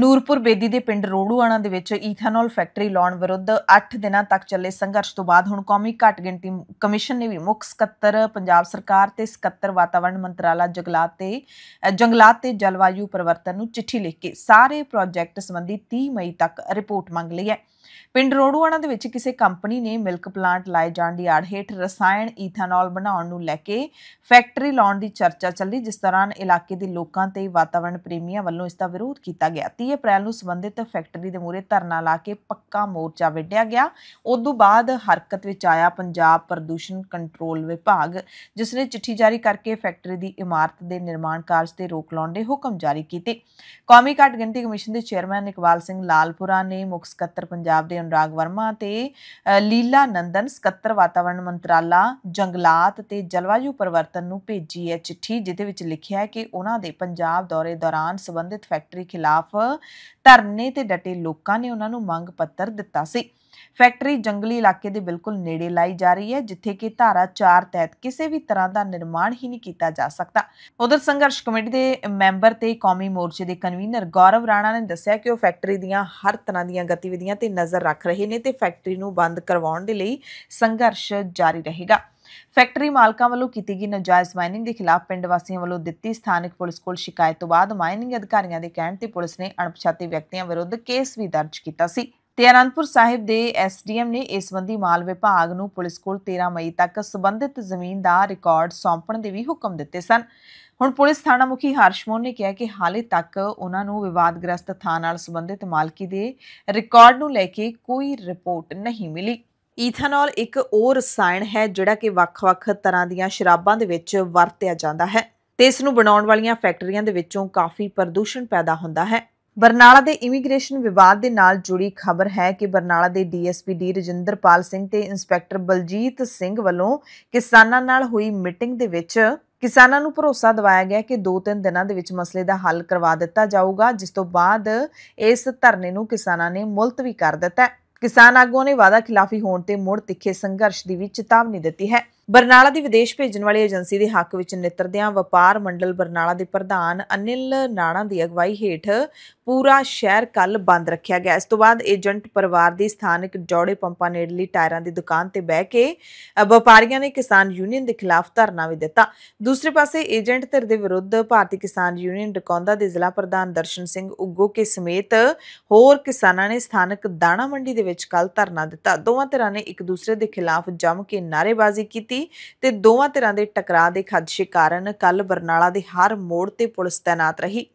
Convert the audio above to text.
ਨੂਰਪੁਰ ਬੇਦੀ ਦੇ ਪਿੰਡ ਰੋੜੂਆਣਾ ਦੇ ਵਿੱਚ ਈਥਾਨੋਲ ਫੈਕਟਰੀ ਲਾਉਣ ਵਿਰੁੱਧ 8 ਦਿਨਾਂ ਤੱਕ ਚੱਲੇ ਸੰਘਰਸ਼ ਤੋਂ ਬਾਅਦ ਹੁਣ ਕੌਮੀ ਘੱਟ ਗਿਣਤੀ ਕਮਿਸ਼ਨ ਨੇ ਵੀ ਮੁੱਖ ਸਕੱਤਰ ਪੰਜਾਬ ਸਰਕਾਰ ਤੇ ਸਕੱਤਰ ਵਾਤਾਵਰਣ ਮੰਤਰਾਲਾ ਜੰਗਲਾਤ ਤੇ ਜੰਗਲਾਤ ਤੇ ਜਲਵਾਯੂ ਪਰਿਵਰਤਨ ਨੂੰ ਚਿੱਠੀ ਲਿਖ ਕੇ ਸਾਰੇ ਪ੍ਰੋਜੈਕਟ ਸੰਬੰਧੀ 30 ਮਈ ਤੱਕ ਰਿਪੋਰਟ ਮੰਗ ਲਈ ਹੈ ਪਿੰਡ ਰੋੜੂਆਣਾ ਦੇ ਵਿੱਚ ਕਿਸੇ ਕੰਪਨੀ ਨੇ ਮਿਲਕ ਪਲਾਂਟ ਲਾਏ ਜਾਣ ਦੀ ਆੜ ਹੇਠ ਰਸਾਇਣ ਈਥਾਨੋਲ ਬਣਾਉਣ ਨੂੰ ਲੈ ਕੇ ਫੈਕਟਰੀ ਲਾਉਣ ਦੀ ਚਰਚਾ ਚੱਲੀ ਜਿਸ ਦੌਰਾਨ ਇਲਾਕੇ ਦੇ ਲੋਕਾਂ ਤੇ ਵਾਤਾਵਰਣ ਪ੍ਰੇਮੀਆਂ ਵੱਲੋਂ ਇਸ ਦਾ ਵਿਰੋਧ ਕੀਤਾ ਗਿਆ 31 ਅਪ੍ਰੈਲ ਨੂੰ ਸੰਬੰਧਿਤ ਫੈਕਟਰੀ ਦੇ ਮੂਹਰੇ ਧਰਨਾ ਲਾ ਕੇ ਪੱਕਾ ਮੋਰਚਾ ਵਿੱਢਿਆ ਗਿਆ ਉਦੋਂ ਬਾਅਦ ਹਰਕਤ ਵਿੱਚ ਆਇਆ ਪੰਜਾਬ ਪ੍ਰਦੂਸ਼ਣ ਕੰਟਰੋਲ ਵਿਭਾਗ ਜਿਸ ਨੇ ਚਿੱਠੀ ਜਾਰੀ ਕਰਕੇ ਫੈਕਟਰੀ ਦੀ ਇਮਾਰਤ ਦੇ ਨਿਰਮਾਣ ਕਾਰਜ ਤੇ ਰੋਕ ਲਾਉਣ ਦੇ ਹੁਕਮ ਜਾਰੀ ਕੀਤੇ ਕੌਮੀ ਘੱਟ ਗਿਣਤੀ ਕਮਿਸ਼ਨ ਦੇ ਚੇਅਰਮੈਨ ਇਕਬਾਲ ਸਿੰਘ ਲਾਲਪੁਰਾ ਨੇ ਮੁੱਖ ਸਕੱਤਰ ਪੰਜਾਬ ਦੇ ਅਨੁਰਾਗ ਵਰਮਾ ਤੇ ਲੀਲਾ ਨੰਦਨ ਸਕੱਤਰ ਵਾਤਾਵਰਣ ਮੰਤਰਾਲਾ ਜੰਗਲਾਤ ਤੇ ਜਲਵਾਯੂ ਪਰਿਵਰਤਨ ਨੂੰ ਭੇਜੀ ਹੈ ਚਿੱਠੀ ਜਿਦੇ ਵਿੱਚ ਲਿਖਿਆ ਹੈ ਕਿ ਉਹਨਾਂ ਦੇ ਪੰਜਾਬ ਦੌਰੇ ਦੌਰਾਨ ਸੰਬੰਧਿਤ ਫੈਕਟਰੀ ਖਿਲਾਫ ਧਰਨੇ ਤੇ ਡਟੇ ਲੋਕਾਂ ਨੇ ਉਹਨਾਂ ਨੂੰ ਮੰਗ ਪੱਤਰ ਦਿੱਤਾ ਸੀ ਫੈਕਟਰੀ ਜੰਗਲੀ ਇਲਾਕੇ ਦੇ ਬਿਲਕੁਲ ਨੇੜੇ ਲਾਈ ਜਾ ਰਹੀ ਹੈ ਜਿੱਥੇ ਕਿ ਧਾਰਾ 4 ਤਹਿਤ ਕਿਸੇ ਵੀ ਤਰ੍ਹਾਂ ਦਾ ਨਿਰਮਾਣ ਹੀ ਨਹੀਂ ਕੀਤਾ ਜਾ ਸਕਦਾ ਉਧਰ ਸੰਘਰਸ਼ ਕਮੇਟੀ ਦੇ ਮੈਂਬਰ ਤੇ ਕੌਮੀ ਮੋਰਚੇ ਦੇ ਕਨਵੀਨਰ ਗੌਰਵ ਰਾਣਾ ਨੇ ਦੱਸਿਆ ਕਿ ਉਹ ਫੈਕਟਰੀ ਦੀਆਂ ਹਰ ਤਰ੍ਹਾਂ ਦੀਆਂ ਗਤੀਵਿਧੀਆਂ ਤੇ ਨਜ਼ਰ ਰੱਖ ਰਹੇ ਨੇ ਤੇ ਫੈਕਟਰੀ ਨੂੰ ਬੰਦ ਕਰਵਾਉਣ ਦੇ ਲਈ ਸੰਘਰਸ਼ ਜਾਰੀ ਰਹੇਗਾ ਫੈਕਟਰੀ ਮਾਲਕਾਂ ਵੱਲੋਂ ਕੀਤੀ ਗਈ ਨਜਾਇਜ਼ ਮਾਈਨਿੰਗ ਦੇ ਖਿਲਾਫ ਪਿੰਡ ਵਾਸੀਆਂ ਵੱਲੋਂ ਦਿੱਤੀ ਸਥਾਨਕ ਪੁਲਿਸ ਕੋਲ ਸ਼ਿਕਾਇਤ ਤੋਂ ਬਾਅਦ ਮਾਈਨਿੰਗ ਅਧਿਕਾਰੀਆਂ ਦੇ ਕਹਿਣ ਤੇ ਪੁਲਿਸ ਨੇ ਅਣਪਛਾਤੇ ਵਿਅਕਤੀਆਂ ਵਿਰੁੱਧ ਕੇਸ ਵੀ ਦਰਜ ਕੀਤਾ ਸੀ ਤੇ ਅਨੰਦਪੁਰ ਸਾਹਿਬ ਦੇ ਐਸਡੀਐਮ ਨੇ ਇਸ ਸੰਬੰਧੀ ਮਾਲ ਵਿਭਾਗ ਨੂੰ ਪੁਲਿਸ ਕੋਲ 13 ਮਈ ਤੱਕ ਸੰਬੰਧਿਤ ਜ਼ਮੀਨ ਦਾ ਰਿਕਾਰਡ ਸੌਂਪਣ ਦੇ ਵੀ ਹੁਕਮ ਦਿੱਤੇ ਸਨ ਹੁਣ ਪੁਲਿਸ ਥਾਣਾ ਮੁਖੀ ਹਰਸ਼ਮੋਨ ਨੇ ਕਿਹਾ ਕਿ ਹਾਲੇ ਤੱਕ ਉਹਨਾਂ ਨੂੰ ਵਿਵਾਦਗ੍ਰਸਤ ਥਾਂ ਨਾਲ ਸੰਬੰਧਿਤ ਮਾਲਕੀ ਦੇ ਰਿਕਾਰਡ ਨੂੰ ਲੈ ਕੇ ਕੋਈ ਰਿਪੋਰਟ ਨਹੀਂ ਮਿਲੀ ਈਥਾਨੋਲ ਇੱਕ ਉਹ ਰਸਾਇਣ ਹੈ ਜਿਹੜਾ ਕਿ ਵੱਖ-ਵੱਖ ਤਰ੍ਹਾਂ ਦੀਆਂ ਸ਼ਰਾਬਾਂ ਦੇ ਵਿੱਚ ਵਰਤਿਆ ਜਾਂਦਾ ਹੈ ਤੇ ਇਸ ਨੂੰ ਬਣਾਉਣ ਵਾਲੀਆਂ ਫੈਕਟਰੀਆਂ ਦੇ ਵਿੱਚੋਂ ਕਾਫੀ ਪ੍ਰਦੂਸ਼ਣ ਪੈਦਾ ਹੁੰਦਾ ਹੈ ਬਰਨਾਲਾ ਦੇ ਇਮੀਗ੍ਰੇਸ਼ਨ ਵਿਵਾਦ ਦੇ ਨਾਲ ਜੁੜੀ ਖਬਰ ਹੈ ਕਿ ਬਰਨਾਲਾ ਦੇ ਡੀਐਸਪੀ ਡੀ ਰਜਿੰਦਰਪਾਲ ਸਿੰਘ ਤੇ ਇੰਸਪੈਕਟਰ ਬਲਜੀਤ ਸਿੰਘ ਵੱਲੋਂ ਕਿਸਾਨਾਂ ਨਾਲ ਹੋਈ ਮੀਟਿੰਗ ਦੇ ਵਿੱਚ ਕਿਸਾਨਾਂ ਨੂੰ ਭਰੋਸਾ ਦਿਵਾਇਆ ਗਿਆ ਕਿ 2-3 ਦਿਨਾਂ ਦੇ ਵਿੱਚ ਮਸਲੇ ਦਾ ਹੱਲ ਕਰਵਾ ਦਿੱਤਾ ਜਾਊਗਾ ਜਿਸ ਤੋਂ ਬਾਅਦ ਇਸ ਧਰਨੇ ਨੂੰ ਕਿਸਾਨਾਂ ਨੇ ਮੁਲਤਵੀ ਕਰ ਦਿੱਤਾ ਹੈ ਕਿਸਾਨ ਆਗੂਆਂ ਨੇ ਵਾਦਾ ਖਿਲਾਫੀ ਹੋਣ ਤੇ ਮੁੜ ਤਿੱਖੇ ਸੰਘਰਸ਼ ਦੀ ਵੀ ਚੇਤਾਵਨੀ ਦਿੱਤੀ ਹੈ ਬਰਨਾਲਾ ਦੀ ਵਿਦੇਸ਼ ਭੇਜਣ ਵਾਲੀ ਏਜੰਸੀ ਦੇ ਹੱਕ ਵਿੱਚ ਨਿਤਰਦਿਆਂ ਵਪਾਰ ਮੰਡਲ ਬਰਨਾਲਾ ਦੇ ਪ੍ਰਧਾਨ ਅਨਿਲ ਨਾਣਾ ਦੀ ਅਗਵਾਈ ਹੇਠ ਪੂਰਾ ਸ਼ਹਿਰ ਕੱਲ ਬੰਦ ਰੱਖਿਆ ਗਿਆ ਇਸ ਤੋਂ ਬਾਅਦ ਏਜੰਟ ਪਰਿਵਾਰ ਦੀ ਸਥਾਨਕ ਜੋੜੇ ਪੰਪਾਂ ਨੇੜਲੀ ਟਾਇਰਾਂ ਦੀ ਦੁਕਾਨ ਤੇ ਬਹਿ ਕੇ ਵਪਾਰੀਆਂ ਨੇ ਕਿਸਾਨ ਯੂਨੀਅਨ ਦੇ ਖਿਲਾਫ ਧਰਨਾ ਵੀ ਦਿੱਤਾ ਦੂਸਰੇ ਪਾਸੇ ਏਜੰਟ ਧਿਰ ਦੇ ਵਿਰੁੱਧ ਭਾਰਤੀ ਕਿਸਾਨ ਯੂਨੀਅਨ ਡਕੌਂਦਾ ਦੇ ਜ਼ਿਲ੍ਹਾ ਪ੍ਰਧਾਨ ਦਰਸ਼ਨ ਸਿੰਘ ਉੱਗੋ ਕੇ ਸਮੇਤ ਹੋਰ ਕਿਸਾਨਾਂ ਨੇ ਸਥਾਨਕ ਦਾਣਾ ਮੰਡੀ ਦੇ ਵਿੱਚ ਕੱਲ ਧਰਨਾ ਦਿੱਤਾ ਦੋਵਾਂ ਧਿਰਾਂ ਨੇ ਇੱਕ ਦੂਸਰੇ ਦੇ ਖਿਲਾਫ ਜੰਮ ਕੇ ਨਾਰੇਬਾਜ਼ੀ ਕੀਤੀ ਕੀਤੀ ਤੇ ਦੋਵਾਂ ਧਿਰਾਂ ਦੇ ਟਕਰਾਅ ਦੇ ਖਦਸ਼ੇ ਕਾਰਨ ਕੱਲ ਬਰਨਾਲਾ ਦੇ ਹਰ ਮੋੜ ਤੇ ਪੁਲਿਸ ਤਾਇਨਾਤ ਰਹੀ